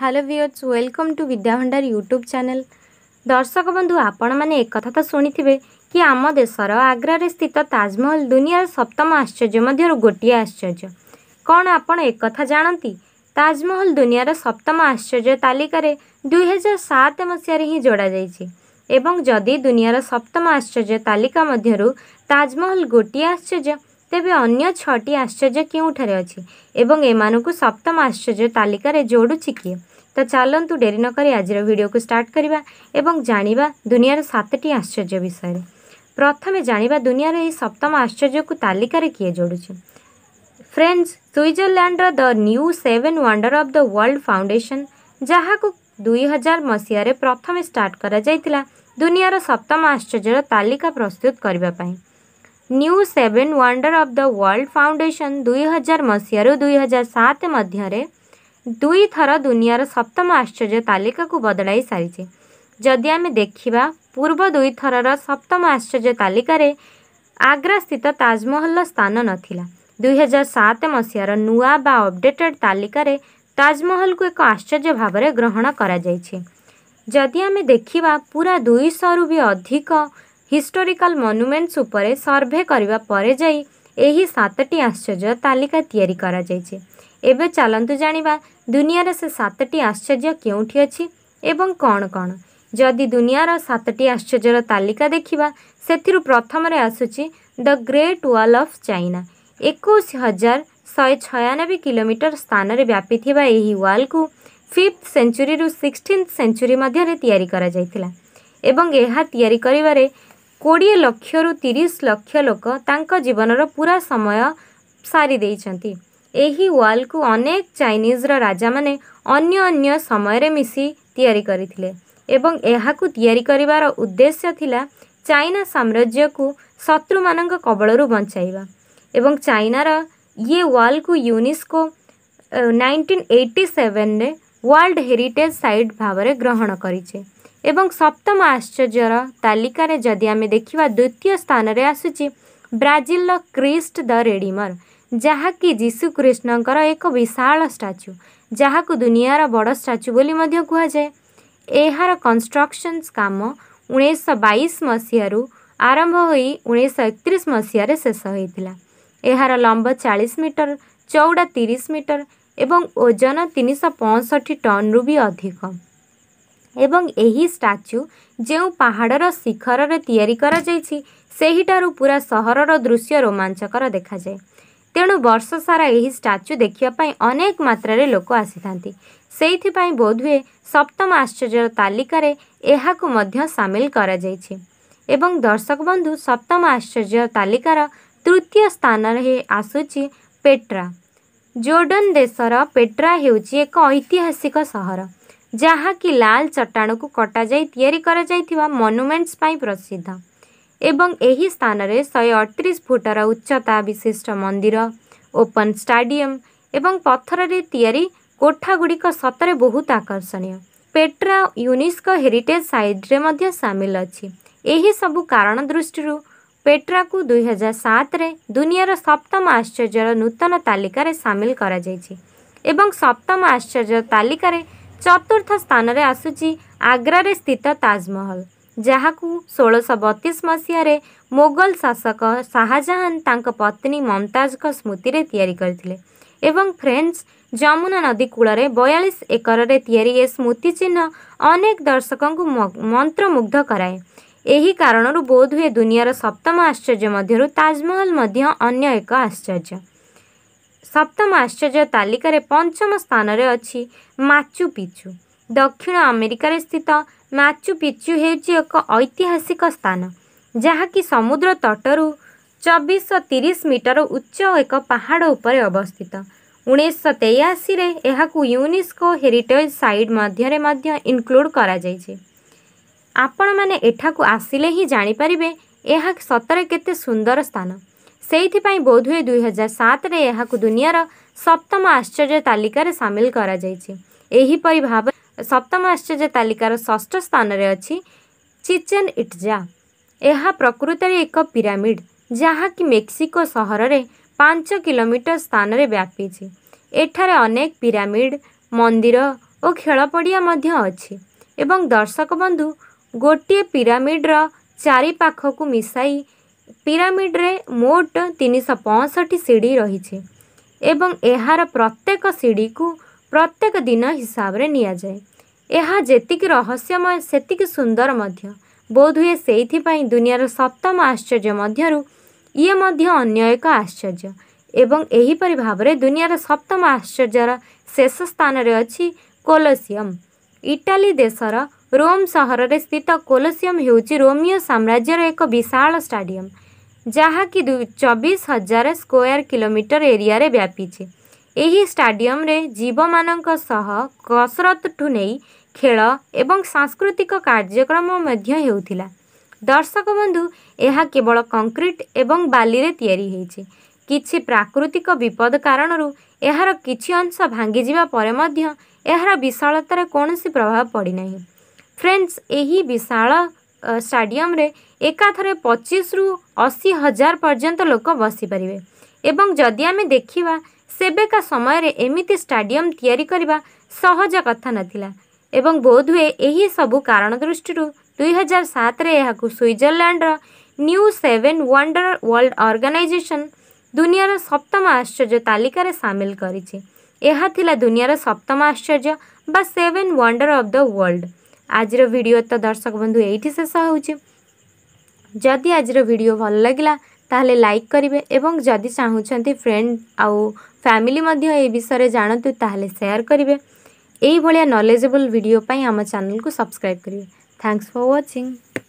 hello viewers welcome to Vidyabhandar YouTube channel ଦର୍ଶକ ବନ୍ଧୁ ଆପଣମାନେ ଏକଥା ତ ଶୁଣିଥିବେ କି ଆମ ଦେଶର ଆଗ୍ରାରେ ସ୍ଥିତ ତାଜମହଲ ଦୁନିଆର ସପ୍ତମ ଆଶ୍ଚର୍ଯ୍ୟ ମଧ୍ୟରୁ ଗୋଟିଏ ଆଶ୍ଚର୍ଯ୍ୟ କ'ଣ ଆପଣ ଏକଥା ଜାଣନ୍ତି ତାଜମହଲ ଦୁନିଆର ସପ୍ତମ ଆଶ୍ଚର୍ଯ୍ୟ ତାଲିକାରେ ଦୁଇହଜାର ସାତ ମସିହାରେ ହିଁ ଯୋଡ଼ାଯାଇଛି ଏବଂ ଯଦି ଦୁନିଆର ସପ୍ତମ ଆଶ୍ଚର୍ଯ୍ୟ ତାଲିକା ମଧ୍ୟରୁ ତାଜମହଲ ଗୋଟିଏ ଆଶ୍ଚର୍ଯ୍ୟ ତେବେ ଅନ୍ୟ ଛଅଟି ଆଶ୍ଚର୍ଯ୍ୟ କେଉଁଠାରେ ଅଛି ଏବଂ ଏମାନଙ୍କୁ ସପ୍ତମ ଆଶ୍ଚର୍ଯ୍ୟ ତାଲିକାରେ ଯୋଡ଼ୁଛି କିଏ ତ ଚାଲନ୍ତୁ ଡେରି ନକରି ଆଜିର ଭିଡ଼ିଓକୁ ଷ୍ଟାର୍ଟ କରିବା ଏବଂ ଜାଣିବା ଦୁନିଆର ସାତଟି ଆଶ୍ଚର୍ଯ୍ୟ ବିଷୟରେ ପ୍ରଥମେ ଜାଣିବା ଦୁନିଆର ଏହି ସପ୍ତମ ଆଶ୍ଚର୍ଯ୍ୟକୁ ତାଲିକାରେ କିଏ ଯୋଡ଼ୁଛି ଫ୍ରେଣ୍ଡସ୍ ସୁଇଜରଲ୍ୟାଣ୍ଡର the new seven wonder of the world foundation ଯାହାକୁ ଦୁଇ ହଜାର ମସିହାରେ ପ୍ରଥମେ ଷ୍ଟାର୍ଟ କରାଯାଇଥିଲା ଦୁନିଆର ସପ୍ତମ ଆଶ୍ଚର୍ଯ୍ୟର ତାଲିକା ପ୍ରସ୍ତୁତ କରିବା ପାଇଁ new seven wonder of the world foundation ଦୁଇହଜାର ମସିହାରୁ ଦୁଇହଜାର ସାତ ମଧ୍ୟରେ ଦୁଇଥର ଦୁନିଆର ସପ୍ତମ ଆଶ୍ଚର୍ଯ୍ୟ ତାଲିକାକୁ ବଦଳାଇ ସାରିଛି ଯଦି ଆମେ ଦେଖିବା ପୂର୍ବ ଦୁଇଥରର ସପ୍ତମ ଆଶ୍ଚର୍ଯ୍ୟ ତାଲିକାରେ ଆଗ୍ରାସ୍ଥିତ ତାଜମହଲର ସ୍ଥାନ ନଥିଲା ଦୁଇହଜାର ସାତ ମସିହାର ନୂଆ ବା ଅପଡେଟେଡ୍ ତାଲିକାରେ ତାଜମହଲକୁ ଏକ ଆଶ୍ଚର୍ଯ୍ୟ ଭାବରେ ଗ୍ରହଣ କରାଯାଇଛି ଯଦି ଆମେ ଦେଖିବା ପୁରା ଦୁଇଶହରୁ ବି ଅଧିକ ହିଷ୍ଟୋରିକାଲ ମନୁମେଣ୍ଟସ୍ ଉପରେ ସର୍ଭେ କରିବା ପରେ ଯାଇ ଏହି ସାତଟି ଆଶ୍ଚର୍ଯ୍ୟ ତାଲିକା ତିଆରି କରାଯାଇଛି ଏବେ ଚାଲନ୍ତୁ ଜାଣିବା ଦୁନିଆର ସେ ସାତଟି ଆଶ୍ଚର୍ଯ୍ୟ କେଉଁଠି ଅଛି ଏବଂ କ'ଣ କ'ଣ ଯଦି ଦୁନିଆର ସାତଟି ଆଶ୍ଚର୍ଯ୍ୟର ତାଲିକା ଦେଖିବା ସେଥିରୁ ପ୍ରଥମରେ ଆସୁଛି the great wall of China ଏକୋଇଶ ହଜାର ଶହେ ଛୟାନବେ କିଲୋମିଟର ସ୍ଥାନରେ ବ୍ୟାପିଥିବା ଏହି ୱାଲ୍କୁ ଫିଫ୍ଥ ସେଞ୍ଚୁରୀରୁ ସିକ୍ସଟିନ୍ଥ ସେଞ୍ଚୁରୀ ମଧ୍ୟରେ ତିଆରି କରାଯାଇଥିଲା ଏବଂ ଏହା ତିଆରି କରିବାରେ କୋଡ଼ିଏ ଲକ୍ଷରୁ ତିରିଶ ଲକ୍ଷ ଲୋକ ତାଙ୍କ ଜୀବନର ପୁରା ସମୟ ସାରି ଦେଇଛନ୍ତି ଏହି ୱାଲ୍କୁ ଅନେକ ଚାଇନିଜ୍ର ରାଜାମାନେ ଅନ୍ୟ ଅନ୍ୟ ସମୟରେ ମିଶି ତିଆରି କରିଥିଲେ ଏବଂ ଏହାକୁ ତିଆରି କରିବାର ଉଦ୍ଦେଶ୍ୟ ଥିଲା ଚାଇନା ସାମ୍ରାଜ୍ୟକୁ ଶତ୍ରୁମାନଙ୍କ କବଳରୁ ବଞ୍ଚାଇବା ଏବଂ ଚାଇନାର ଇଏ ୱାଲ୍କୁ ୟୁନେସ୍କୋ ନାଇଣ୍ଟିନ୍ ଏଇଟି ସେଭେନରେ ୱାର୍ଲଡ଼ ହେରିଟେଜ୍ ସାଇଟ୍ ଭାବରେ ଗ୍ରହଣ କରିଛେ ଏବଂ ସପ୍ତମ ଆଶ୍ଚର୍ଯ୍ୟର ତାଲିକାରେ ଯଦି ଆମେ ଦେଖିବା ଦ୍ୱିତୀୟ ସ୍ଥାନରେ ଆସୁଛି ବ୍ରାଜିଲର କ୍ରିଷ୍ଟ ଦ ରେଡ଼ିମର ଯାହାକି ଯୀଶୁକ୍ରିଷ୍ଣଙ୍କର ଏକ ବିଶାଳ ଷ୍ଟାଚ୍ୟୁ ଯାହାକୁ ଦୁନିଆର ବଡ଼ ଷ୍ଟାଚ୍ୟୁ ବୋଲି ମଧ୍ୟ କୁହାଯାଏ ଏହାର କନଷ୍ଟ୍ରକ୍ସନ୍ କାମ ଉଣେଇଶହ ବାଇଶ ମସିହାରୁ ଆରମ୍ଭ ହୋଇ ଉଣେଇଶହ ଏକତିରିଶ ମସିହାରେ ଶେଷ ହୋଇଥିଲା ଏହାର ଲମ୍ବ ଚାଳିଶ ମିଟର ଚଉଡ଼ା ତିରିଶ ମିଟର ଏବଂ ଓଜନ ତିନିଶହ ପଞ୍ଚଷଠି ଟନ୍ରୁ ବି ଅଧିକ ଏବଂ ଏହି ଷ୍ଟାଚ୍ୟୁ ଯେଉଁ ପାହାଡ଼ର ଶିଖରରେ ତିଆରି କରାଯାଇଛି ସେହିଠାରୁ ପୁରା ସହରର ଦୃଶ୍ୟ ରୋମାଞ୍ଚକର ଦେଖାଯାଏ ତେଣୁ ବର୍ଷ ସାରା ଏହି ଷ୍ଟାଚ୍ୟୁ ଦେଖିବା ପାଇଁ ଅନେକ ମାତ୍ରାରେ ଲୋକ ଆସିଥାନ୍ତି ସେଇଥିପାଇଁ ବୋଧହୁଏ ସପ୍ତମ ଆଶ୍ଚର୍ଯ୍ୟର ତାଲିକାରେ ଏହାକୁ ମଧ୍ୟ ସାମିଲ କରାଯାଇଛି ଏବଂ ଦର୍ଶକ ବନ୍ଧୁ ସପ୍ତମ ଆଶ୍ଚର୍ଯ୍ୟ ତାଲିକାର ତୃତୀୟ ସ୍ଥାନରେ ଆସୁଛି ପେଟ୍ରା ଜୋର୍ଡ଼ନ୍ ଦେଶର ପେଟ୍ରା ହେଉଛି ଏକ ଐତିହାସିକ ସହର ଯାହାକି ଲାଲ ଚଟାଣକୁ କଟାଯାଇ ତିଆରି କରାଯାଇଥିବା ମନୁମେଣ୍ଟସ୍ ପାଇଁ ପ୍ରସିଦ୍ଧ ଏବଂ ଏହି ସ୍ଥାନରେ ଶହେ ଅଠତିରିଶ ଫୁଟର ଉଚ୍ଚତା ବିଶିଷ୍ଟ ମନ୍ଦିର ଓପନ୍ ଷ୍ଟାଡିୟମ୍ ଏବଂ ପଥରରେ ତିଆରି କୋଠାଗୁଡ଼ିକ ସତରେ ବହୁତ ଆକର୍ଷଣୀୟ ପେଟ୍ରା ୟୁନିସ୍କୋ ହେରିଟେଜ୍ ସାଇଟ୍ରେ ମଧ୍ୟ ସାମିଲ ଅଛି ଏହିସବୁ କାରଣ ଦୃଷ୍ଟିରୁ ପେଟ୍ରାକୁ ଦୁଇହଜାର ସାତରେ ଦୁନିଆର ସପ୍ତମ ଆଶ୍ଚର୍ଯ୍ୟର ନୂତନ ତାଲିକାରେ ସାମିଲ କରାଯାଇଛି ଏବଂ ସପ୍ତମ ଆଶ୍ଚର୍ଯ୍ୟ ତାଲିକାରେ ଚତୁର୍ଥ ସ୍ଥାନରେ ଆସୁଛି ଆଗ୍ରାରେ ସ୍ଥିତ ତାଜମହଲ ଯାହାକୁ ଷୋଳଶହ ବତିଶ ମସିହାରେ ମୋଗଲ ଶାସକ ଶାହାଜାହାନ ତାଙ୍କ ପତ୍ନୀ ମମତାଜଙ୍କ ସ୍ମୃତିରେ ତିଆରି କରିଥିଲେ ଏବଂ ଫ୍ରେଞ୍ଚ ଯମୁନା ନଦୀ କୂଳରେ ବୟାଳିଶ ଏକରରେ ତିଆରି ଏ ସ୍ମୃତିଚିହ୍ନ ଅନେକ ଦର୍ଶକଙ୍କୁ ମନ୍ତ୍ରମୁଗ୍ଧ କରାଏ ଏହି କାରଣରୁ ବୋଧହୁଏ ଦୁନିଆର ସପ୍ତମ ଆଶ୍ଚର୍ଯ୍ୟ ମଧ୍ୟରୁ ତାଜମହଲ ମଧ୍ୟ ଅନ୍ୟ ଏକ ଆଶ୍ଚର୍ଯ୍ୟ ସପ୍ତମ ଆଶ୍ଚର୍ଯ୍ୟ ତାଲିକାରେ ପଞ୍ଚମ ସ୍ଥାନରେ ଅଛି ମାଚୁ ପିଚୁ ଦକ୍ଷିଣ ଆମେରିକାରେ ସ୍ଥିତ ମାଚୁ ପିଚୁ ହେଉଛି ଏକ ଐତିହାସିକ ସ୍ଥାନ ଯାହାକି ସମୁଦ୍ର ତଟରୁ ଚବିଶ ତିରିଶ ମିଟର ଉଚ୍ଚ ଏକ ପାହାଡ଼ ଉପରେ ଅବସ୍ଥିତ ଉଣେଇଶହ ତେୟାଅଶୀରେ ଏହାକୁ ୟୁନେସ୍କୋ ହେରିଟେଜ୍ ସାଇଟ୍ ମଧ୍ୟରେ ମଧ୍ୟ ଇନକ୍ଲୁଡ଼୍ କରାଯାଇଛି ଆପଣମାନେ ଏଠାକୁ ଆସିଲେ ହିଁ ଜାଣିପାରିବେ ଏହା ସତରେ କେତେ ସୁନ୍ଦର ସ୍ଥାନ ସେଇଥିପାଇଁ ବୋଧହୁଏ ଦୁଇହଜାର ସାତରେ ଏହାକୁ ଦୁନିଆର ସପ୍ତମ ଆଶ୍ଚର୍ଯ୍ୟ ତାଲିକାରେ ସାମିଲ କରାଯାଇଛି ଏହିପରି ଭାବରେ ସପ୍ତମ ଆଶ୍ଚର୍ଯ୍ୟ ତାଲିକାର ଷଷ୍ଠ ସ୍ଥାନରେ ଅଛି ଚିଚେନ୍ ଇଟ୍ଜା ଏହା ପ୍ରକୃତରେ ଏକ ପିରାମିଡ଼ ଯାହାକି ମେକ୍ସିକୋ ସହରରେ ପାଞ୍ଚ କିଲୋମିଟର ସ୍ଥାନରେ ବ୍ୟାପିଛି ଏଠାରେ ଅନେକ ପିରାମିଡ଼ ମନ୍ଦିର ଓ ଖେଳପଡ଼ିଆ ମଧ୍ୟ ଅଛି ଏବଂ ଦର୍ଶକ ବନ୍ଧୁ ଗୋଟିଏ ପିରାମିଡ଼ର ଚାରିପାଖକୁ ମିଶାଇ ପିରାମିଡ଼ରେ ମୋଟ ତିନିଶହ ପଞ୍ଚଷଠି ସିଡ଼ି ରହିଛି ଏବଂ ଏହାର ପ୍ରତ୍ୟେକ ସିଡ଼ିକୁ ପ୍ରତ୍ୟେକ ଦିନ ହିସାବରେ ନିଆଯାଏ ଏହା ଯେତିକି ରହସ୍ୟମୟ ସେତିକି ସୁନ୍ଦର ମଧ୍ୟ ବୋଧହୁଏ ସେଇଥିପାଇଁ ଦୁନିଆର ସପ୍ତମ ଆଶ୍ଚର୍ଯ୍ୟ ମଧ୍ୟରୁ ଇଏ ମଧ୍ୟ ଅନ୍ୟ ଏକ ଆଶ୍ଚର୍ଯ୍ୟ ଏବଂ ଏହିପରି ଭାବରେ ଦୁନିଆର ସପ୍ତମ ଆଶ୍ଚର୍ଯ୍ୟର ଶେଷ ସ୍ଥାନରେ ଅଛି କୋଲୋସିୟମ୍ ଇଟାଲୀ ଦେଶର ରୋମ୍ ସହରରେ ସ୍ଥିତ କୋଲୋସିୟମ୍ ହେଉଛି ରୋମିଓ ସାମ୍ରାଜ୍ୟର ଏକ ବିଶାଳ ଷ୍ଟାଡିୟମ୍ ଯାହାକି ଚବିଶ ହଜାର ସ୍କୋୟାର କିଲୋମିଟର ଏରିଆରେ ବ୍ୟାପିଛି ଏହି ଷ୍ଟାଡିୟମ୍ରେ ଜୀବମାନଙ୍କ ସହ କସରତଠୁ ନେଇ ଖେଳ ଏବଂ ସାଂସ୍କୃତିକ କାର୍ଯ୍ୟକ୍ରମ ମଧ୍ୟ ହେଉଥିଲା ଦର୍ଶକ ବନ୍ଧୁ ଏହା କେବଳ କଂକ୍ରିଟ୍ ଏବଂ ବାଲିରେ ତିଆରି ହୋଇଛି କିଛି ପ୍ରାକୃତିକ ବିପଦ କାରଣରୁ ଏହାର କିଛି ଅଂଶ ଭାଙ୍ଗିଯିବା ପରେ ମଧ୍ୟ ଏହାର ବିଶାଳତାରେ କୌଣସି ପ୍ରଭାବ ପଡ଼ିନାହିଁ ଫ୍ରେଣ୍ଡସ୍ ଏହି ବିଶାଳ ଷ୍ଟାଡ଼ିୟମ୍ରେ ଏକାଥରେ ପଚିଶରୁ ଅଶୀ ହଜାର ପର୍ଯ୍ୟନ୍ତ ଲୋକ ବସିପାରିବେ ଏବଂ ଯଦି ଆମେ ଦେଖିବା ସେବେକା ସମୟରେ ଏମିତି ଷ୍ଟାଡ଼ିୟମ୍ ତିଆରି କରିବା ସହଜ କଥା ନଥିଲା ଏବଂ ବୋଧହୁଏ ଏହି ସବୁ କାରଣ ଦୃଷ୍ଟିରୁ ଦୁଇହଜାର ସାତରେ ଏହାକୁ ସୁଇଜରଲ୍ୟାଣ୍ଡର new seven wonder world organisation ଦୁନିଆର ସପ୍ତମ ଆଶ୍ଚର୍ଯ୍ୟ ତାଲିକାରେ ସାମିଲ କରିଛି ଏହା ଥିଲା ଦୁନିଆର ସପ୍ତମ ଆଶ୍ଚର୍ଯ୍ୟ ବା seven wonder of the world ଆଜିର ଭିଡ଼ିଓ ତ ଦର୍ଶକ ବନ୍ଧୁ ଏଇଠି ଶେଷ ହେଉଛି ଯଦି ଆଜିର ଭିଡ଼ିଓ ଭଲ ଲାଗିଲା ତାହେଲେ ଲାଇକ୍ କରିବେ ଏବଂ ଯଦି ଚାହୁଁଛନ୍ତି ଫ୍ରେଣ୍ଡ ଆଉ ଫ୍ୟାମିଲି ମଧ୍ୟ ଏ ବିଷୟରେ ଜାଣନ୍ତୁ ତାହେଲେ ସେୟାର କରିବେ ଏଇଭଳିଆ ନଲେଜେବଲ୍ ଭିଡ଼ିଓ ପାଇଁ ଆମ ଚ୍ୟାନେଲକୁ ସବସ୍କ୍ରାଇବ୍ କରିବେ ଥ୍ୟାଙ୍କସ୍ ଫର୍ ୱାଚିଂ